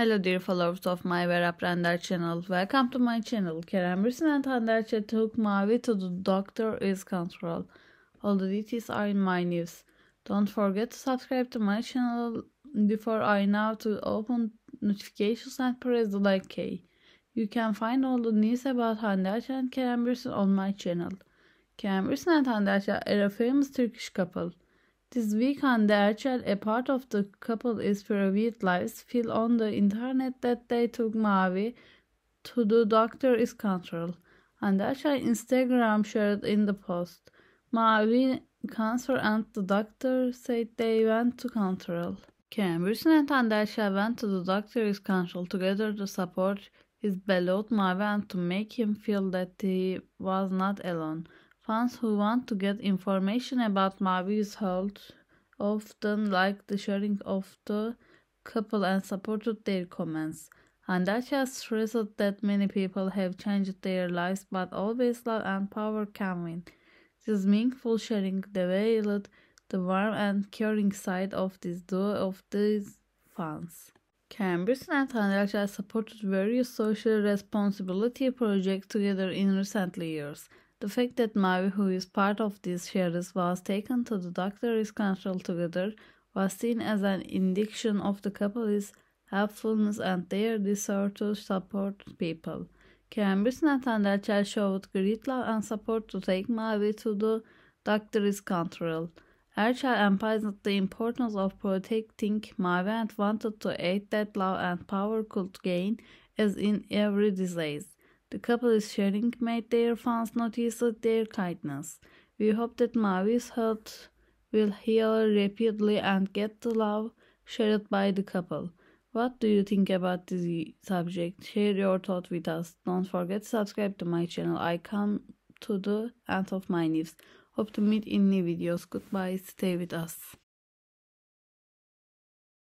Hello dear followers of my Vera Prandar channel. Welcome to my channel. Kerem Birsin and Handarche took Mavi to the doctor is control. All the details are in my news. Don't forget to subscribe to my channel before I now to open notifications and press the like key. You can find all the news about Handarche and Kerem Birsin on my channel. Kerem Birsin and Handarche are a famous Turkish couple. This weekend, the a part of the couple is private lives feel on the internet that they took Mavi to the doctor is control. And Ashley Instagram shared in the post. Mavi cancer and the doctor said they went to control. Kim and Ashley went to the doctor is control together to support his beloved Mavi and to make him feel that he was not alone. Fans who want to get information about Mavi's health often liked the sharing of the couple and supported their comments. And just stressed that many people have changed their lives, but always love and power can win. This meaningful sharing revealed the warm and caring side of this duo of these fans. Cambridge and actually supported various social responsibility projects together in recent years. The fact that Mavi, who is part of these sheriffs, was taken to the doctor's control together was seen as an indication of the couple's helpfulness and their desire to support people. Cambridge and showed great love and support to take Mavi to the doctor's control. Rachel emphasized the importance of protecting Mavi and wanted to aid that love and power could gain as in every disease. The couple is sharing made their fans notice their kindness. We hope that Mavi's hurt will heal rapidly and get the love shared by the couple. What do you think about this subject? Share your thought with us. Don't forget to subscribe to my channel. I come to the end of my news. Hope to meet in new videos. Goodbye. Stay with us.